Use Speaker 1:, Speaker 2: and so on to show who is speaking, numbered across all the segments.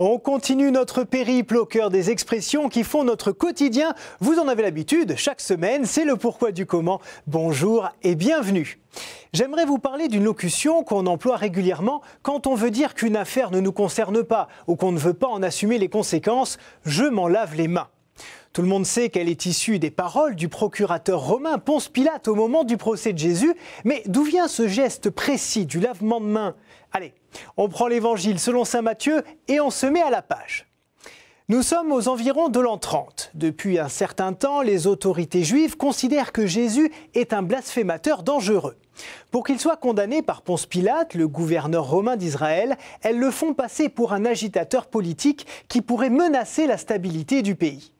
Speaker 1: On continue notre périple au cœur des expressions qui font notre quotidien. Vous en avez l'habitude, chaque semaine, c'est le pourquoi du comment. Bonjour et bienvenue. J'aimerais vous parler d'une locution qu'on emploie régulièrement quand on veut dire qu'une affaire ne nous concerne pas ou qu'on ne veut pas en assumer les conséquences. Je m'en lave les mains. Tout le monde sait qu'elle est issue des paroles du procurateur romain Ponce Pilate au moment du procès de Jésus, mais d'où vient ce geste précis du lavement de main Allez, on prend l'évangile selon Saint Matthieu et on se met à la page. Nous sommes aux environs de l'an 30. Depuis un certain temps, les autorités juives considèrent que Jésus est un blasphémateur dangereux. Pour qu'il soit condamné par Ponce Pilate, le gouverneur romain d'Israël, elles le font passer pour un agitateur politique qui pourrait menacer la stabilité du pays.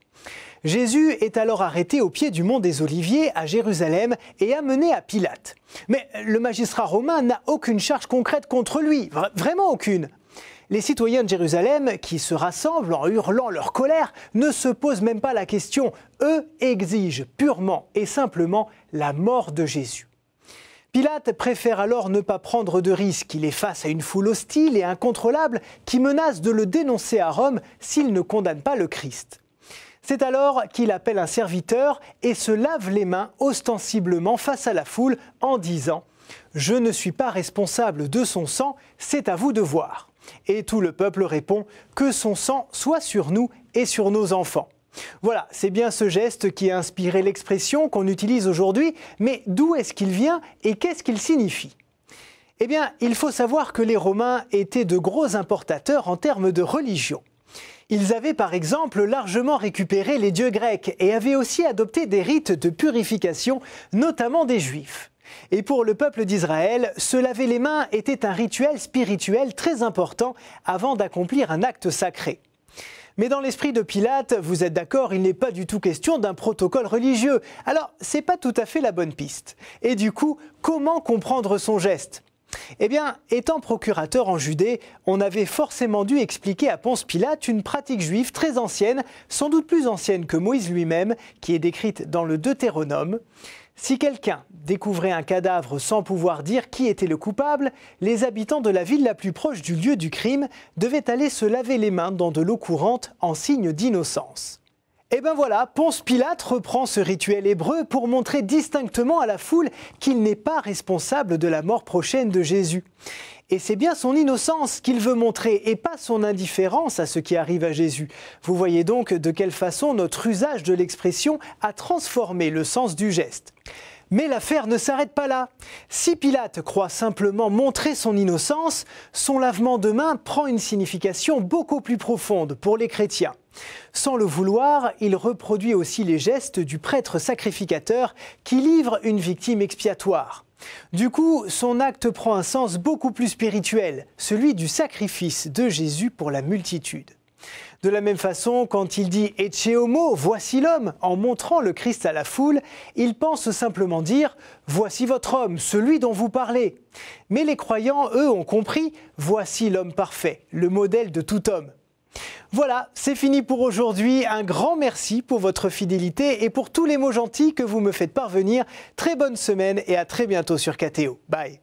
Speaker 1: Jésus est alors arrêté au pied du mont des Oliviers à Jérusalem et amené à Pilate. Mais le magistrat romain n'a aucune charge concrète contre lui, vraiment aucune. Les citoyens de Jérusalem, qui se rassemblent en hurlant leur colère, ne se posent même pas la question. Eux exigent purement et simplement la mort de Jésus. Pilate préfère alors ne pas prendre de risques. Il est face à une foule hostile et incontrôlable qui menace de le dénoncer à Rome s'il ne condamne pas le Christ. C'est alors qu'il appelle un serviteur et se lave les mains ostensiblement face à la foule en disant ⁇ Je ne suis pas responsable de son sang, c'est à vous de voir ⁇ Et tout le peuple répond ⁇ Que son sang soit sur nous et sur nos enfants ⁇ voilà, c'est bien ce geste qui a inspiré l'expression qu'on utilise aujourd'hui, mais d'où est-ce qu'il vient et qu'est-ce qu'il signifie Eh bien, il faut savoir que les Romains étaient de gros importateurs en termes de religion. Ils avaient par exemple largement récupéré les dieux grecs et avaient aussi adopté des rites de purification, notamment des juifs. Et pour le peuple d'Israël, se laver les mains était un rituel spirituel très important avant d'accomplir un acte sacré. Mais dans l'esprit de Pilate, vous êtes d'accord, il n'est pas du tout question d'un protocole religieux. Alors, c'est pas tout à fait la bonne piste. Et du coup, comment comprendre son geste eh bien, étant procurateur en Judée, on avait forcément dû expliquer à Ponce Pilate une pratique juive très ancienne, sans doute plus ancienne que Moïse lui-même, qui est décrite dans le Deutéronome. Si quelqu'un découvrait un cadavre sans pouvoir dire qui était le coupable, les habitants de la ville la plus proche du lieu du crime devaient aller se laver les mains dans de l'eau courante en signe d'innocence. Et eh ben voilà, Ponce Pilate reprend ce rituel hébreu pour montrer distinctement à la foule qu'il n'est pas responsable de la mort prochaine de Jésus. Et c'est bien son innocence qu'il veut montrer et pas son indifférence à ce qui arrive à Jésus. Vous voyez donc de quelle façon notre usage de l'expression a transformé le sens du geste. Mais l'affaire ne s'arrête pas là. Si Pilate croit simplement montrer son innocence, son lavement de main prend une signification beaucoup plus profonde pour les chrétiens. Sans le vouloir, il reproduit aussi les gestes du prêtre sacrificateur qui livre une victime expiatoire. Du coup, son acte prend un sens beaucoup plus spirituel, celui du sacrifice de Jésus pour la multitude. De la même façon, quand il dit Ecce homo, voici l'homme, en montrant le Christ à la foule, il pense simplement dire Voici votre homme, celui dont vous parlez. Mais les croyants, eux, ont compris Voici l'homme parfait, le modèle de tout homme. Voilà, c'est fini pour aujourd'hui. Un grand merci pour votre fidélité et pour tous les mots gentils que vous me faites parvenir. Très bonne semaine et à très bientôt sur KTO. Bye.